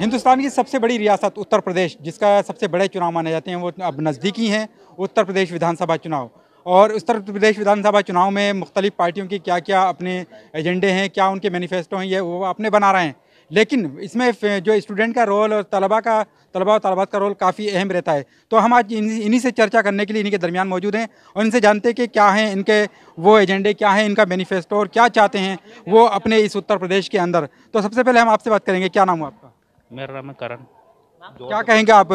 हिंदुस्तान की सबसे बड़ी रियासत उत्तर प्रदेश जिसका सबसे बड़े चुनाव माने जाते हैं वो अब नज़दीकी हैं उत्तर प्रदेश विधानसभा चुनाव और उत्तर प्रदेश विधानसभा चुनाव में मुख्तलि पार्टियों की क्या क्या अपने एजेंडे हैं क्या उनके मैनिफेस्टो हैं ये वो अपने बना रहे हैं लेकिन इसमें जो स्टूडेंट का रोल और तलबा का तलबा और तलबात का रोल काफ़ी अहम रहता है तो हम आज इन्हीं से चर्चा करने के लिए इन्हीं के दरमियान मौजूद हैं और इनसे जानते हैं कि क्या हैं इनके वो एजेंडे क्या हैं इनका मैनिफेस्टो और क्या चाहते हैं वो अपने इस उत्तर प्रदेश के अंदर तो सबसे पहले हम आपसे बात करेंगे क्या नाम हो आपका मेरा नाम है करण क्या कहेंगे आप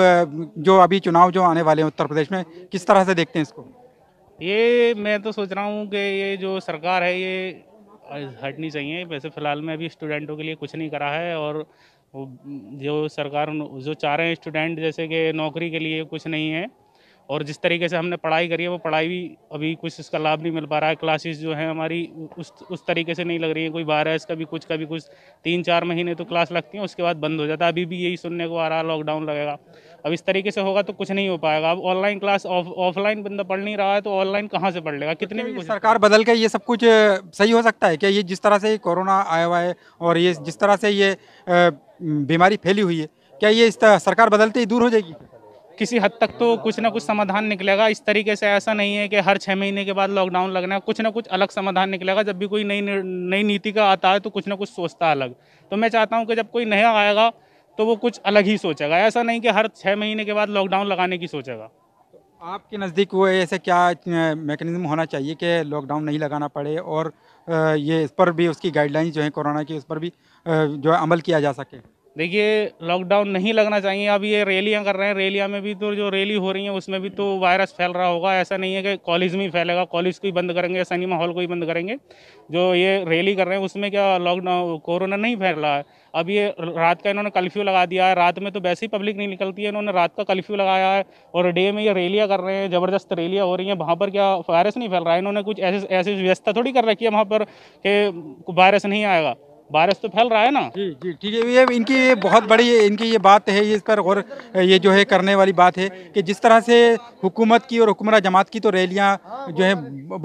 जो अभी चुनाव जो आने वाले हैं उत्तर प्रदेश में किस तरह से देखते हैं इसको ये मैं तो सोच रहा हूँ कि ये जो सरकार है ये हटनी चाहिए वैसे फ़िलहाल में अभी स्टूडेंटों के लिए कुछ नहीं करा है और जो सरकार जो चाह रहे हैं स्टूडेंट जैसे कि नौकरी के लिए कुछ नहीं है और जिस तरीके से हमने पढ़ाई करी है वो पढ़ाई भी अभी कुछ इसका लाभ नहीं मिल पा रहा है क्लासेस जो है हमारी उस उस तरीके से नहीं लग रही है कोई बारह इसका भी कुछ कभी कुछ तीन चार महीने तो क्लास लगती है उसके बाद बंद हो जाता है अभी भी यही सुनने को आ रहा है लॉकडाउन लगेगा अब इस तरीके से होगा तो कुछ नहीं हो पाएगा अब ऑनलाइन क्लास ऑफलाइन उफ, बंदा पढ़ नहीं रहा है तो ऑनलाइन कहाँ से पढ़ लेगा तो कितने भी सरकार बदल के ये सब कुछ सही हो सकता है क्या ये जिस तरह से कोरोना आया हुआ है और ये जिस तरह से ये बीमारी फैली हुई है क्या ये सरकार बदलते ही दूर हो जाएगी किसी हद तक तो कुछ ना कुछ समाधान निकलेगा इस तरीके से ऐसा नहीं है कि हर छः महीने के बाद लॉकडाउन लगना है कुछ ना कुछ अलग समाधान निकलेगा जब भी कोई नई नई नीति का आता है तो कुछ ना कुछ सोचता है अलग तो मैं चाहता हूँ कि जब कोई नया आएगा तो वो कुछ अलग ही सोचेगा ऐसा नहीं कि हर छः महीने के बाद लॉकडाउन लगाने की सोचेगा आपके नज़दीक वो ऐसे क्या मेकनिज़म होना चाहिए कि लॉकडाउन नहीं लगाना पड़े और ये इस पर भी उसकी गाइडलाइंस जो है कोरोना की उस पर भी जो अमल किया जा सके देखिए लॉकडाउन नहीं लगना चाहिए अब ये रैलियाँ कर रहे हैं रैलियाँ में भी तो जो रैली हो रही है उसमें भी तो वायरस फैल रहा होगा ऐसा नहीं है कि कॉलेज में ही फैलेगा कॉलेज को ही बंद करेंगे सिनेमा हॉल को ही बंद करेंगे जो ये रैली कर रहे हैं उसमें क्या लॉकडाउन कोरोना नहीं फैल रहा है अब ये रात का इन्होंने कर्फ्यू लगा दिया है रात में तो वैसे ही पब्लिक नहीं निकलती है इन्होंने रात का कर्फ्यू लगाया है और डे में ये रैलियाँ कर रहे हैं ज़बरदस्त रैलियाँ हो रही हैं वहाँ पर क्या वायरस नहीं फैल रहा है इन्होंने कुछ ऐसे ऐसी व्यवस्था थोड़ी कर रखी है वहाँ पर कि वायरस नहीं आएगा बारिश तो फैल रहा है ना जी जी ठीक है ये इनकी ये बहुत बड़ी इनकी ये बात है ये इस पर और ये जो है करने वाली बात है कि जिस तरह से हुकूमत की और हुक्मरा जमात की तो रैलियाँ जो है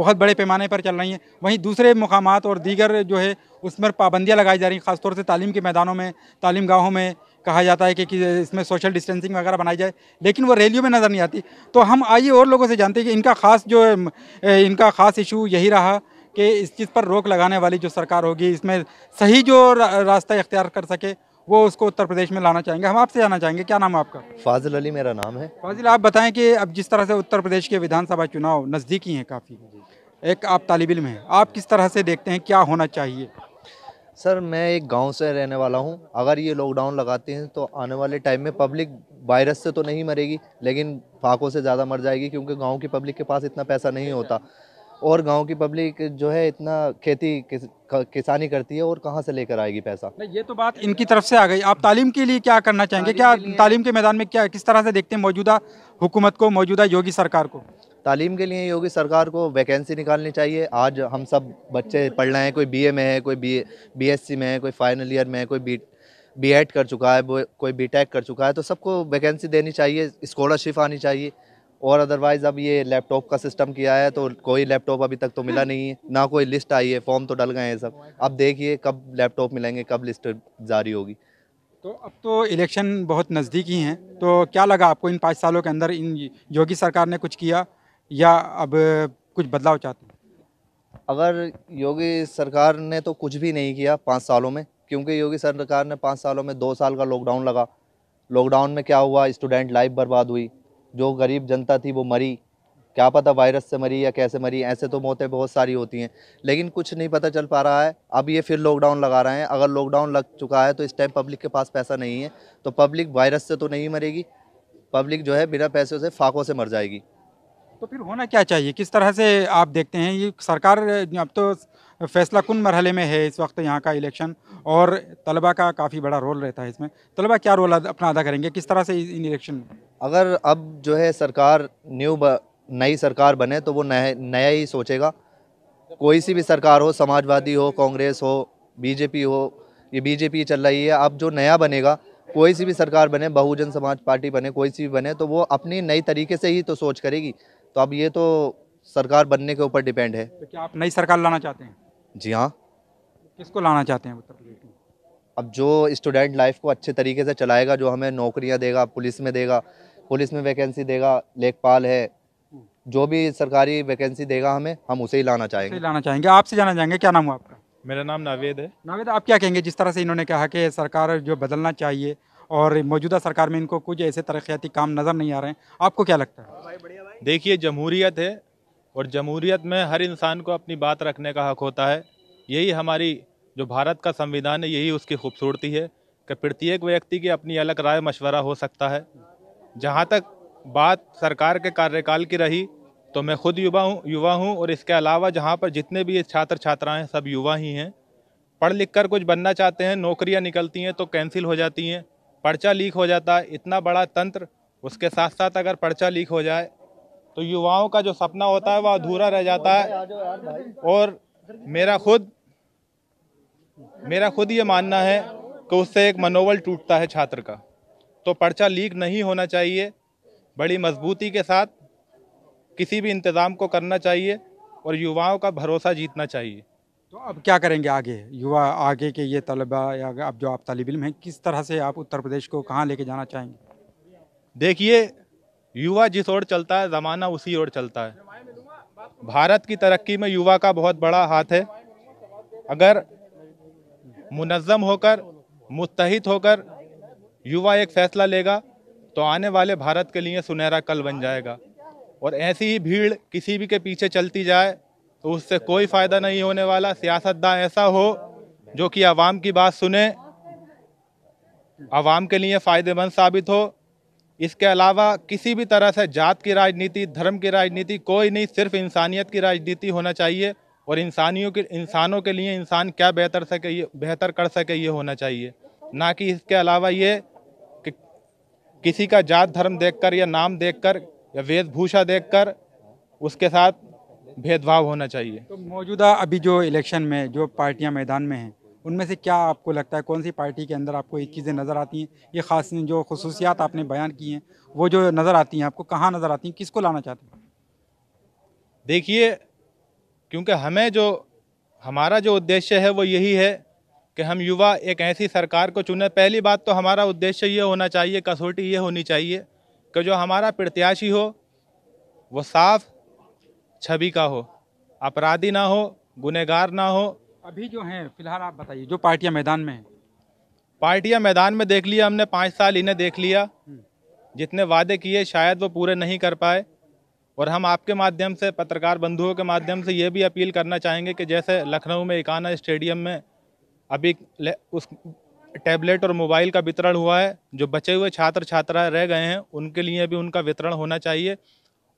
बहुत बड़े पैमाने पर चल रही हैं वहीं दूसरे मकाम और दीगर जो है उस पर पाबंदियाँ लगाई जा रही हैं ख़ासतौर से तालीम के मैदानों में तालीम गाहों में कहा जाता है कि, कि इसमें सोशल डिस्टेंसिंग वगैरह बनाई जाए लेकिन वो रैलियों में नज़र नहीं आती तो हम आइए और लोगों से जानते हैं कि इनका खास जो इनका खास इशू यही रहा कि इस चीज़ पर रोक लगाने वाली जो सरकार होगी इसमें सही जो रास्ता इख्तियार कर सके वो उसको उत्तर प्रदेश में लाना चाहेंगे हम आपसे जाना चाहेंगे क्या नाम आपका फाजिल अली मेरा नाम है फाजिल आप बताएं कि अब जिस तरह से उत्तर प्रदेश के विधानसभा चुनाव नज़दीकी हैं काफ़ी एक आप तालब इम हैं आप किस तरह से देखते हैं क्या होना चाहिए सर मैं एक गांव से रहने वाला हूं अगर ये लॉकडाउन लगाते हैं तो आने वाले टाइम में पब्लिक वायरस से तो नहीं मरेगी लेकिन फाकों से ज़्यादा मर जाएगी क्योंकि गाँव की पब्लिक के पास इतना पैसा नहीं होता और गांव की पब्लिक जो है इतना खेती किसानी करती है और कहाँ से लेकर आएगी पैसा नहीं ये तो बात इनकी तरफ से आ गई आप तालीम के लिए क्या करना चाहेंगे क्या तालीम के मैदान में क्या किस तरह से देखते हैं मौजूदा हुकूमत को मौजूदा योगी सरकार को तालीम के लिए योगी सरकार को वैकेंसी निकालनी चाहिए आज हम सब बच्चे पढ़ रहे हैं कोई बी में है कोई बी बीएससी में है कोई फाइनल ईयर में है कोई बी बी कर चुका है कोई बी कर चुका है तो सबको वैकेंसी देनी चाहिए स्कॉलरशिप आनी चाहिए और अदरवाइज़ अब ये लैपटॉप का सिस्टम किया है तो कोई लैपटॉप अभी तक तो मिला नहीं है ना कोई लिस्ट आई है फॉर्म तो डल गए हैं सब अब देखिए कब लैपटॉप मिलेंगे कब लिस्ट जारी होगी तो अब तो इलेक्शन बहुत नज़दीक ही हैं तो क्या लगा आपको इन पाँच सालों के अंदर इन योगी सरकार ने कुछ किया या अब कुछ बदलाव चाहते हैं अगर योगी सरकार ने तो कुछ भी नहीं किया पाँच सालों में क्योंकि योगी सरकार ने पाँच सालों में दो साल का लॉकडाउन लगा लॉकडाउन में क्या हुआ स्टूडेंट लाइफ बर्बाद हुई जो गरीब जनता थी वो मरी क्या पता वायरस से मरी या कैसे मरी ऐसे तो मौतें बहुत सारी होती हैं लेकिन कुछ नहीं पता चल पा रहा है अब ये फिर लॉकडाउन लगा रहे हैं अगर लॉकडाउन लग चुका है तो इस टाइम पब्लिक के पास पैसा नहीं है तो पब्लिक वायरस से तो नहीं मरेगी पब्लिक जो है बिना पैसे से फाकों से मर जाएगी तो फिर होना क्या चाहिए किस तरह से आप देखते हैं ये सरकार अब तो फैसला कन मरहले में है इस वक्त यहाँ का इलेक्शन और तलबा का काफ़ी बड़ा रोल रहता है इसमें तलबा क्या रोल अपना अदा करेंगे किस तरह से इन इलेक्शन में अगर अब जो है सरकार न्यू नई सरकार बने तो वो नया नया ही सोचेगा कोई सी भी सरकार हो समाजवादी हो कांग्रेस हो बीजेपी हो ये बीजेपी चल रही है अब जो नया बनेगा कोई सी भी सरकार बने बहुजन समाज पार्टी बने कोई सी भी बने तो वो अपनी नई तरीके से ही तो सोच करेगी तो अब ये तो सरकार बनने के ऊपर डिपेंड है तो क्या आप नई सरकार लाना चाहते हैं जी हाँ किसको लाना चाहते हैं उत्तर प्रदेश अब जो स्टूडेंट लाइफ को अच्छे तरीके से चलाएगा जो हमें नौकरियां देगा पुलिस में देगा पुलिस में वैकेंसी देगा लेखपाल है जो भी सरकारी वैकेंसी देगा हमें हम उसे ही लाना चाहेंगे लाना चाहेंगे आपसे जाना चाहेंगे क्या नाम हुआ आपका मेरा नाम नावेद है नावेद आप क्या कहेंगे जिस तरह से इन्होंने कहा कि सरकार जो बदलना चाहिए और मौजूदा सरकार में इनको कुछ ऐसे तरक्याती काम नज़र नहीं आ रहे हैं आपको क्या लगता है देखिए जमहूरियत है और जमहूरियत में हर इंसान को अपनी बात रखने का हक होता है यही हमारी जो भारत का संविधान है यही उसकी खूबसूरती है कि प्रत्येक व्यक्ति की अपनी अलग राय मशवरा हो सकता है जहाँ तक बात सरकार के कार्यकाल की रही तो मैं खुद युवा हूँ युवा हूँ और इसके अलावा जहाँ पर जितने भी छात्र छात्राएँ सब युवा ही हैं पढ़ लिख कर कुछ बनना चाहते हैं नौकरियाँ निकलती हैं तो कैंसिल हो जाती हैं पर्चा लीक हो जाता है इतना बड़ा तंत्र उसके साथ साथ अगर पर्चा लीक हो जाए तो युवाओं का जो सपना होता है वह अधूरा रह जाता है और मेरा खुद मेरा खुद ये मानना है कि उससे एक मनोबल टूटता है छात्र का तो पर्चा लीक नहीं होना चाहिए बड़ी मजबूती के साथ किसी भी इंतज़ाम को करना चाहिए और युवाओं का भरोसा जीतना चाहिए तो अब क्या करेंगे आगे युवा आगे के ये तलबा या अब जो आप तलब इम हैं किस तरह से आप उत्तर प्रदेश को कहाँ लेके जाना चाहेंगे देखिए युवा जिस ओर चलता है ज़माना उसी ओर चलता है भारत की तरक्की में युवा का बहुत बड़ा हाथ है अगर मुनज़म होकर मुतहद होकर युवा एक फैसला लेगा तो आने वाले भारत के लिए सुनहरा कल बन जाएगा और ऐसी ही भीड़ किसी भी के पीछे चलती जाए तो उससे कोई फ़ायदा नहीं होने वाला सियासतदान ऐसा हो जो कि आवाम की बात सुने आवाम के लिए फ़ायदेमंद साबित हो इसके अलावा किसी भी तरह से जात की राजनीति धर्म की राजनीति कोई नहीं सिर्फ इंसानियत की राजनीति होना चाहिए और इंसानियों के इंसानों के लिए इंसान क्या बेहतर सके ये बेहतर कर सके ये होना चाहिए ना कि इसके अलावा ये कि किसी का जात धर्म देखकर या नाम देखकर या वेशभूषा देखकर उसके साथ भेदभाव होना चाहिए तो मौजूदा अभी जो इलेक्शन में जो पार्टियां मैदान में हैं उनमें से क्या आपको लगता है कौन सी पार्टी के अंदर आपको ये चीज़ें नज़र आती हैं ये खास जो खसूसियात आपने बयान की हैं वो जो नज़र आती हैं आपको कहाँ नज़र आती हैं किसको लाना चाहते हैं देखिए क्योंकि हमें जो हमारा जो उद्देश्य है वो यही है कि हम युवा एक ऐसी सरकार को चुने पहली बात तो हमारा उद्देश्य ये होना चाहिए कसौटी ये होनी चाहिए कि जो हमारा प्रत्याशी हो वो साफ छवि का हो अपराधी ना हो गुनेगार ना हो अभी जो हैं फिलहाल आप बताइए जो पार्टियां मैदान में हैं पार्टियां मैदान में देख लिया हमने पाँच साल इन्हें देख लिया हम्म। जितने वादे किए शायद वो पूरे नहीं कर पाए और हम आपके माध्यम से पत्रकार बंधुओं के माध्यम से ये भी अपील करना चाहेंगे कि जैसे लखनऊ में इकाना स्टेडियम में अभी उस टैबलेट और मोबाइल का वितरण हुआ है जो बचे हुए छात्र छात्रा रह गए हैं उनके लिए भी उनका वितरण होना चाहिए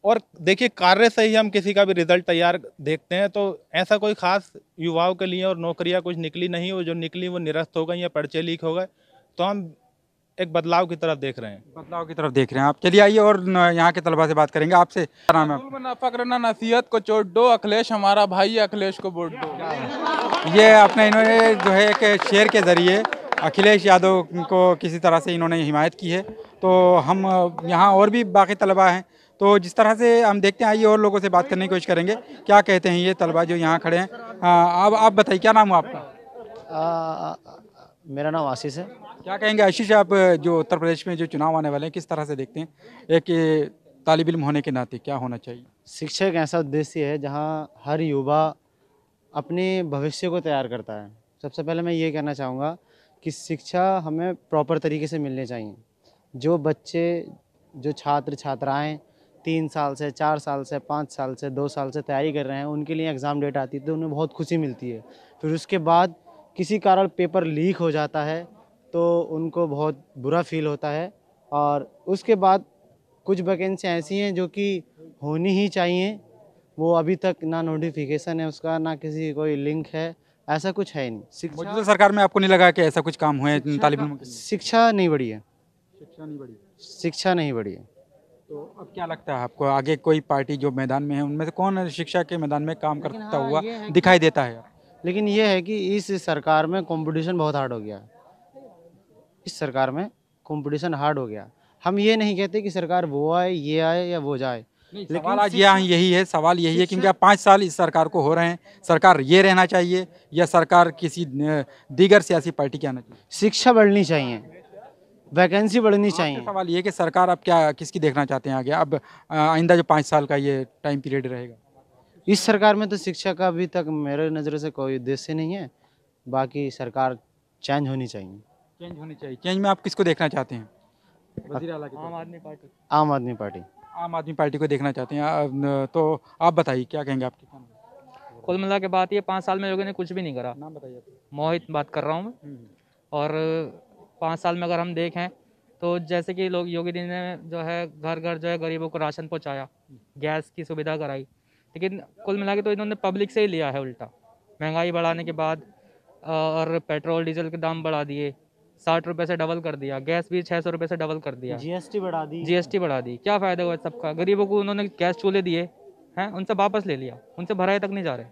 और देखिए कार्य से ही हम किसी का भी रिजल्ट तैयार देखते हैं तो ऐसा कोई खास युवाओं के लिए और नौकरियां कुछ निकली नहीं वो जो निकली वो निरस्त हो गई या पर्चे लीक हो गए तो हम एक बदलाव की तरफ देख रहे हैं बदलाव की तरफ देख रहे हैं आप चलिए आइए और यहाँ के तलबा से बात करेंगे आपसे नसीहत को चोट दो अखिलेश हमारा भाई अखिलेश को वोट दो ये अपने इन्होंने जो है एक शेर के ज़रिए अखिलेश यादव को किसी तरह से इन्होंने हिमायत की है तो हम यहाँ और भी बाकी तलबा हैं तो जिस तरह से हम देखते हैं आइए और लोगों से बात करने की कोशिश करेंगे क्या कहते हैं ये तलबा जो यहाँ खड़े हैं अब आप बताइए क्या नाम हो आपका मेरा नाम आशीष है क्या कहेंगे आशीष आप जो उत्तर प्रदेश में जो चुनाव आने वाले हैं किस तरह से देखते हैं एक तालब इम होने के नाते क्या होना चाहिए शिक्षा एक ऐसा उद्देश्य है जहाँ हर युवा अपने भविष्य को तैयार करता है सबसे पहले मैं ये कहना चाहूँगा कि शिक्षा हमें प्रॉपर तरीके से मिलनी चाहिए जो बच्चे जो छात्र छात्राएं तीन साल से चार साल से पाँच साल से दो साल से तैयारी कर रहे हैं उनके लिए एग्ज़ाम डेट आती है तो उन्हें बहुत खुशी मिलती है फिर उसके बाद किसी कारण पेपर लीक हो जाता है तो उनको बहुत बुरा फील होता है और उसके बाद कुछ वैकेंसी ऐसी हैं जो कि होनी ही चाहिए वो अभी तक ना नोटिफिकेशन है उसका ना किसी कोई लिंक है ऐसा कुछ है नहीं शिक्षा सरकार में आपको नहीं लगा कि ऐसा कुछ काम हुए शिक्षा नहीं बढ़ी है शिक्षा नहीं बढ़ी शिक्षा नहीं बढ़ी है तो अब क्या लगता है आपको आगे कोई पार्टी जो मैदान में है उनमें से कौन शिक्षा के मैदान में काम करता हाँ, हुआ दिखाई देता है लेकिन ये है कि इस सरकार में कॉम्पिटिशन बहुत हार्ड हो गया है इस सरकार में कंपटीशन हार्ड हो गया हम ये नहीं कहते कि सरकार वो आए ये आए या वो जाए लेकिन सवाल आज यह यही है सवाल यही है क्योंकि अब पाँच साल इस सरकार को हो रहे हैं सरकार ये रहना चाहिए या सरकार किसी दीगर सियासी पार्टी के आना चाहिए शिक्षा बढ़नी चाहिए वैकेंसी बढ़नी चाहिए सवाल ये कि सरकार अब क्या किसकी देखना चाहते हैं आगे अब आइंदा जो पाँच साल का ये टाइम पीरियड रहेगा इस सरकार में तो शिक्षा का अभी तक मेरे नज़र से कोई उद्देश्य नहीं है बाकी सरकार चेंज होनी चाहिए चेंज होनी चाहिए चेंज में आप किसको देखना चाहते हैं आम आदमी पार्टी आम आदमी पार्टी आम आदमी पार्टी को देखना चाहते हैं तो आप बताइए क्या कहेंगे आपके कुल मिला के बात ये पाँच साल में लोगों ने कुछ भी नहीं करा नाम बताइए मोहित बात कर रहा हूँ मैं हम्म, हम्म। और पाँच साल में अगर हम देखें तो जैसे कि लोग योगी जी ने जो है घर घर जो है गरीबों को राशन पहुँचाया गैस की सुविधा कराई लेकिन कुल मिला के तो इन्होंने पब्लिक से ही लिया है उल्टा महंगाई बढ़ाने के बाद और पेट्रोल डीजल के दाम बढ़ा दिए साठ रुपए से डबल कर दिया गैस भी छह सौ रुपए से डबल कर दिया जीएसटी बढ़ा दी जीएसटी बढ़ा दी क्या फायदा हुआ सबका गरीबों को उन्होंने गैस चूल्हे दिए हैं उनसे वापस ले लिया उनसे भराए तक नहीं जा रहे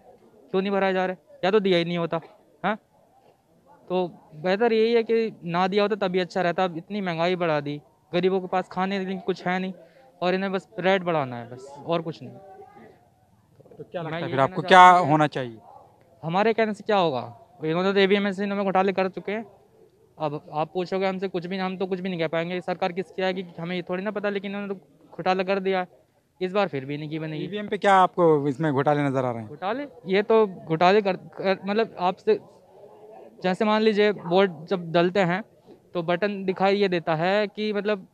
क्यों नहीं भराए जा रहे या तो दिया ही नहीं होता है तो बेहतर यही है कि ना दिया होता तभी अच्छा रहता अब इतनी महंगाई बढ़ा दी गरीबों के पास खाने के कुछ है नहीं और इन्हें बस रेट बढ़ाना है बस और कुछ नहीं तो क्या लगता है फिर आपको क्या होना चाहिए हमारे कहने से क्या होगा इन्होंने तो ए बी एम एस इन्होंने घोटाले कर चुके हैं अब आप पूछोगे हमसे कुछ भी हम तो कुछ भी नहीं कह पाएंगे सरकार किसकी आएगी हमें ये थोड़ी ना पता लेकिन उन्होंने तो घोटाला कर दिया इस बार फिर भी नहीं की बनेगी ईवीएम पे क्या आपको इसमें घोटाले नजर आ रहे हैं घोटाले ये तो घोटाले कर, कर मतलब आपसे जैसे मान लीजिए बोर्ड जब डलते हैं तो बटन दिखाई ये देता है कि मतलब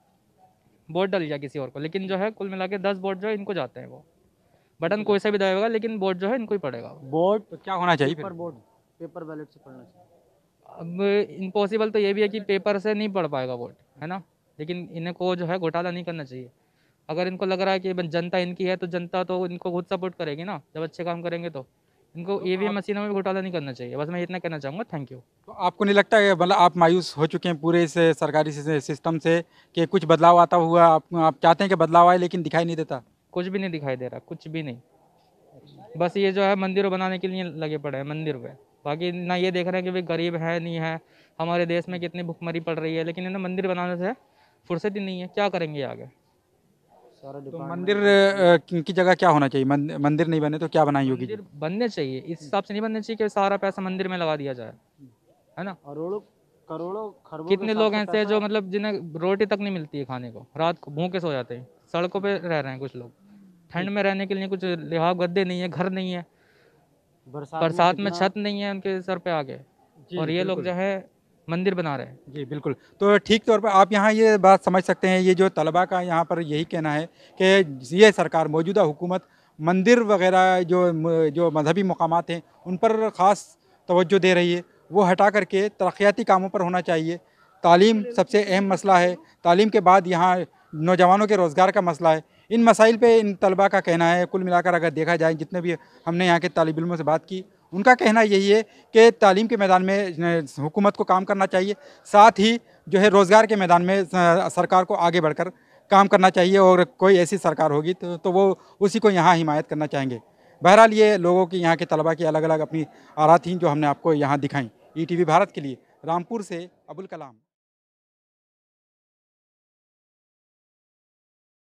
बोर्ड डल गया किसी और को लेकिन जो है कुल मिला के दस बोर्ड जो है इनको जाते हैं वो बटन कोई सा भी दबेगा लेकिन बोर्ड जो है इनको ही पड़ेगा बोर्ड तो क्या होना चाहिए पेपर पेपर बैलेट से पड़ना चाहिए अब इम्पॉसिबल तो ये भी है कि पेपर से नहीं पढ़ पाएगा वोट है ना लेकिन इनको जो है घोटाला नहीं करना चाहिए अगर इनको लग रहा है कि जनता इनकी है तो जनता तो इनको खुद सपोर्ट करेगी ना जब अच्छे काम करेंगे तो इनको ई वी एम मशीनों में घोटाला नहीं करना चाहिए बस मैं इतना कहना चाहूँगा थैंक यू तो आपको नहीं लगता है मतलब आप मायूस हो चुके हैं पूरे इस सरकारी सिस्टम से कि कुछ बदलाव आता हुआ आप आप चाहते हैं कि बदलाव आए लेकिन दिखाई नहीं देता कुछ भी नहीं दिखाई दे रहा कुछ भी नहीं बस ये जो है मंदिर बनाने के लिए लगे पड़े हैं मंदिर पर बाकी ना ये देख रहे हैं कि भाई गरीब है नहीं है हमारे देश में कितनी भुखमरी पड़ रही है लेकिन इन्हें मंदिर बनाने से फुर्सत ही नहीं है क्या करेंगे आगे तो मंदिर की जगह क्या होना चाहिए मंदिर नहीं बने तो क्या बनाई होगी बनने चाहिए इस हिसाब से नहीं बनने चाहिए कि सारा पैसा मंदिर में लगा दिया जाए है ना करोड़ों करोड़ों खरबों कितने लोग ऐसे जो मतलब जिन्हें रोटी तक नहीं मिलती है खाने को रात को भूखे सो जाते हैं सड़कों पर रह रहे हैं कुछ लोग ठंड में रहने के लिए कुछ लिहाब गद्दे नहीं है घर नहीं है बरसात, में छत नहीं है उनके सर पे आ गए और ये लोग जो है मंदिर बना रहे हैं जी बिल्कुल तो ठीक तौर पर आप यहाँ ये बात समझ सकते हैं ये जो तलबा का यहाँ पर यही कहना है कि ये सरकार मौजूदा हुकूमत मंदिर वगैरह जो जो मजहबी मकाम हैं उन पर ख़ास तवज्जो दे रही है वो हटा करके तरक्याती कामों पर होना चाहिए तालीम सबसे अहम मसला है तालीम के बाद यहाँ नौजवानों के रोज़गार का मसला है इन मसाइल पे इन तलबा का कहना है कुल मिलाकर अगर देखा जाए जितने भी हमने यहाँ के तालब इलमों से बात की उनका कहना यही है कि तालीम के मैदान में हुकूमत को काम करना चाहिए साथ ही जो है रोज़गार के मैदान में सरकार को आगे बढ़कर काम करना चाहिए और कोई ऐसी सरकार होगी तो, तो वो उसी को यहाँ हिमायत करना चाहेंगे बहरहाल ये लोगों की यहाँ के तलबा की अलग अलग अपनी आरा थी जो हमने आपको यहाँ दिखाई ई भारत के लिए रामपुर से अबुल कलाम